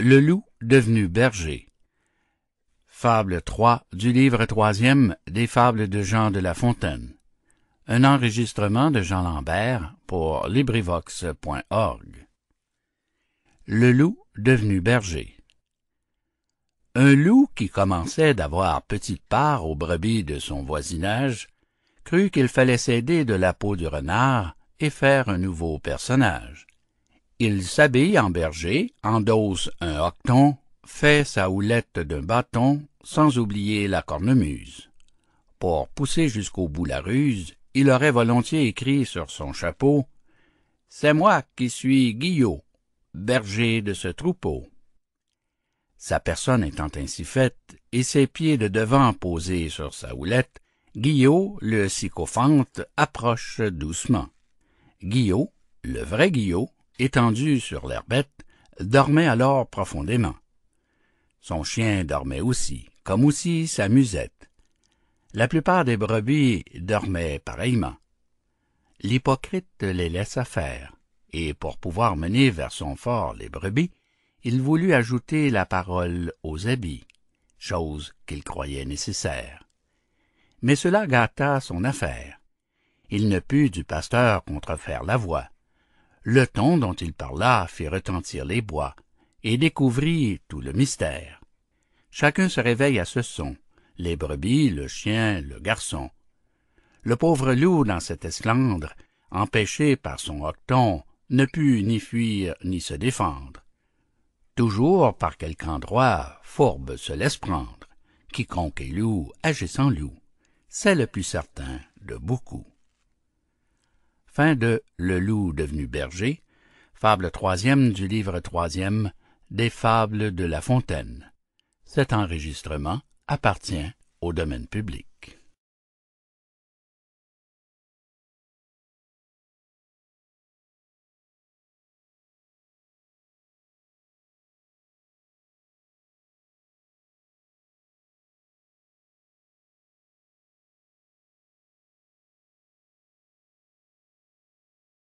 Le loup devenu berger. Fable 3 du livre troisième des fables de Jean de La Fontaine. Un enregistrement de Jean Lambert pour LibriVox.org. Le loup devenu berger. Un loup qui commençait d'avoir petite part aux brebis de son voisinage crut qu'il fallait s'aider de la peau du renard et faire un nouveau personnage il s'habille en berger endosse un hoqueton fait sa houlette d'un bâton sans oublier la cornemuse pour pousser jusqu'au bout la ruse il aurait volontiers écrit sur son chapeau c'est moi qui suis Guillot berger de ce troupeau sa personne étant ainsi faite et ses pieds de devant posés sur sa houlette Guillot le sycophante approche doucement Guillot le vrai Guillot étendu sur l'herbette, dormait alors profondément. Son chien dormait aussi, comme aussi sa musette. La plupart des brebis dormaient pareillement. L'hypocrite les laissa faire, et pour pouvoir mener vers son fort les brebis, il voulut ajouter la parole aux habits, chose qu'il croyait nécessaire. Mais cela gâta son affaire. Il ne put du pasteur contrefaire la voix, le ton dont il parla fit retentir les bois et découvrit tout le mystère chacun se réveille à ce son les brebis le chien le garçon le pauvre loup dans cet esclandre empêché par son hoqueton ne put ni fuir ni se défendre toujours par quelque endroit fourbe se laisse prendre quiconque est loup agit sans loup c'est le plus certain de beaucoup Fin de Le loup devenu berger. Fable troisième du livre troisième des fables de La Fontaine. Cet enregistrement appartient au domaine public.